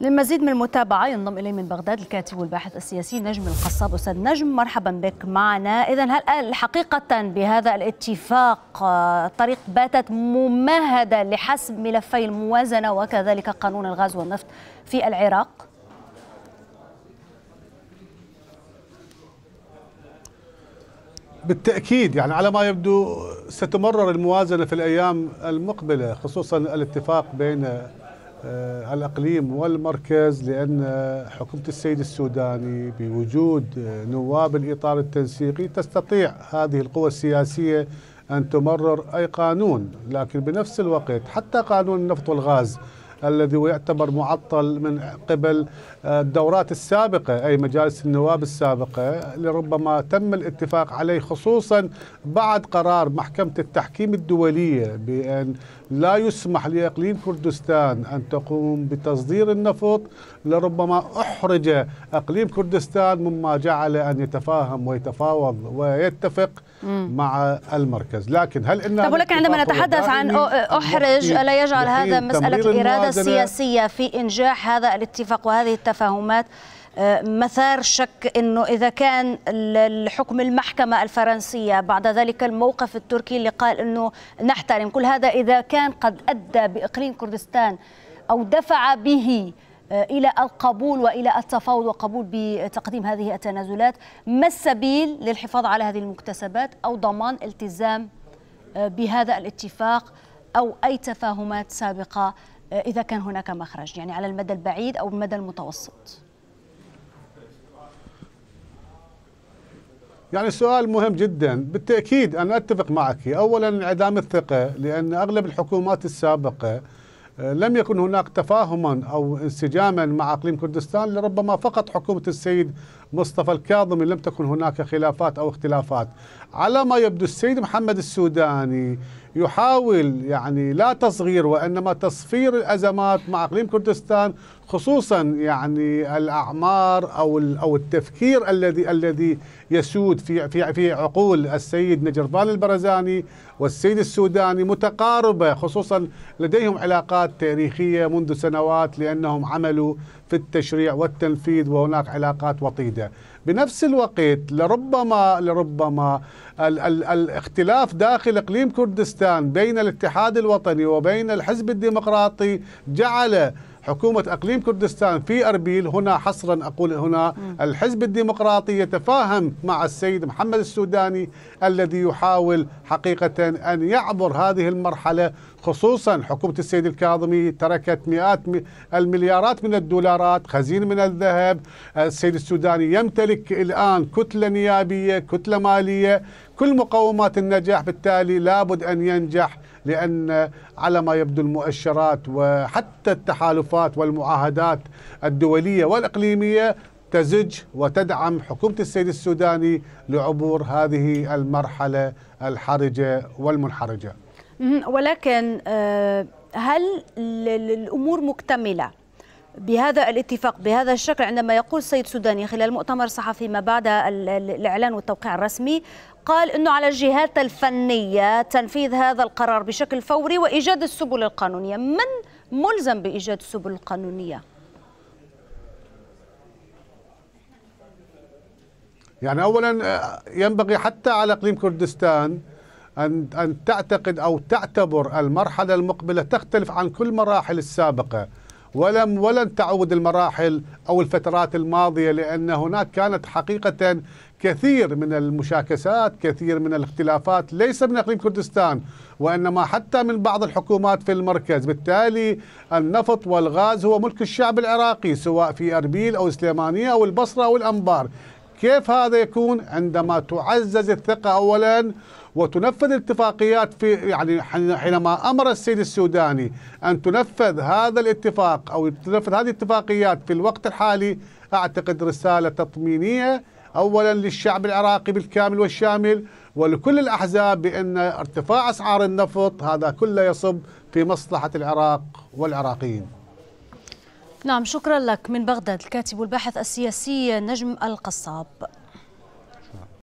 للمزيد من المتابعة ينضم إلي من بغداد الكاتب والباحث السياسي نجم القصاب أستاذ نجم مرحبا بك معنا إذا هل حقيقة بهذا الاتفاق آه، طريق باتت ممهدة لحسم ملفي الموازنة وكذلك قانون الغاز والنفط في العراق؟ بالتأكيد يعني على ما يبدو ستمرر الموازنة في الأيام المقبلة خصوصا الاتفاق بين آه، الأقليم والمركز لأن حكومة السيد السوداني بوجود آه، نواب الإطار التنسيقي تستطيع هذه القوى السياسية أن تمرر أي قانون لكن بنفس الوقت حتى قانون النفط والغاز الذي هو يعتبر معطل من قبل آه، الدورات السابقة أي مجالس النواب السابقة لربما تم الاتفاق عليه خصوصا بعد قرار محكمة التحكيم الدولية بأن لا يسمح لإقليم كردستان أن تقوم بتصدير النفط لربما أحرج إقليم كردستان مما جعل أن يتفاهم ويتفاوض ويتفق مع المركز لكن هل إن طب ولكن عندما نتحدث عن أحرج ألا يجعل هذا مسألة الإرادة السياسية في إنجاح هذا الاتفاق وهذه التفاهمات آه، مثار شك انه اذا كان الحكم المحكمه الفرنسيه بعد ذلك الموقف التركي اللي قال انه نحترم كل هذا اذا كان قد ادى باقليم كردستان او دفع به آه، الى القبول والى التفاوض وقبول بتقديم هذه التنازلات ما السبيل للحفاظ على هذه المكتسبات او ضمان التزام آه، بهذا الاتفاق او اي تفاهمات سابقه آه، إذا كان هناك مخرج يعني على المدى البعيد أو المدى المتوسط يعني سؤال مهم جدا بالتأكيد أنا أتفق معك أولا انعدام الثقة لأن أغلب الحكومات السابقة آه، لم يكن هناك تفاهما أو انسجاما مع أقليم كردستان لربما فقط حكومة السيد مصطفى الكاظمي لم تكن هناك خلافات أو اختلافات على ما يبدو السيد محمد السوداني يحاول يعني لا تصغير وإنما تصفير الأزمات مع إقليم كردستان خصوصا يعني الأعمار أو أو التفكير الذي الذي يسود في في في عقول السيد نجربان البرزاني والسيد السوداني متقاربة خصوصا لديهم علاقات تاريخية منذ سنوات لأنهم عملوا في التشريع والتنفيذ وهناك علاقات وطيدة بنفس الوقت لربما لربما ال ال الاختلاف داخل اقليم كردستان بين الاتحاد الوطني وبين الحزب الديمقراطي جعل حكومة أقليم كردستان في أربيل هنا حصرا أقول هنا الحزب الديمقراطي يتفاهم مع السيد محمد السوداني الذي يحاول حقيقة أن يعبر هذه المرحلة خصوصا حكومة السيد الكاظمي تركت مئات المليارات من الدولارات خزين من الذهب السيد السوداني يمتلك الآن كتلة نيابية كتلة مالية كل مقومات النجاح بالتالي لابد أن ينجح لأن على ما يبدو المؤشرات وحتى التحالفات والمعاهدات الدولية والإقليمية تزج وتدعم حكومة السيد السوداني لعبور هذه المرحلة الحرجة والمنحرجة ولكن آه، هل الأمور مكتملة بهذا الاتفاق بهذا الشكل عندما يقول السيد سوداني خلال مؤتمر صحفي ما بعد الإعلان والتوقيع الرسمي قال أنه على الجهات الفنية تنفيذ هذا القرار بشكل فوري وإيجاد السبل القانونية من ملزم بإيجاد السبل القانونية؟ يعني اولا آه، ينبغي حتى على اقليم كردستان ان ان تعتقد او تعتبر المرحله المقبله تختلف عن كل المراحل السابقه ولم ولن تعود المراحل أو الفترات الماضية لأن هناك كانت حقيقة كثير من المشاكسات كثير من الاختلافات ليس من اقليم كردستان وانما حتى من بعض الحكومات في المركز بالتالي النفط والغاز هو ملك الشعب العراقي سواء في اربيل او سليمانيه او البصره او الانبار كيف هذا يكون عندما تعزز الثقه اولا وتنفذ الاتفاقيات في يعني حينما امر السيد السوداني ان تنفذ هذا الاتفاق او تنفذ هذه الاتفاقيات في الوقت الحالي اعتقد رساله تطمينيه اولا للشعب العراقي بالكامل والشامل ولكل الاحزاب بان ارتفاع اسعار النفط هذا كله يصب في مصلحه العراق والعراقيين. نعم شكرا لك من بغداد الكاتب والباحث السياسي نجم القصاب.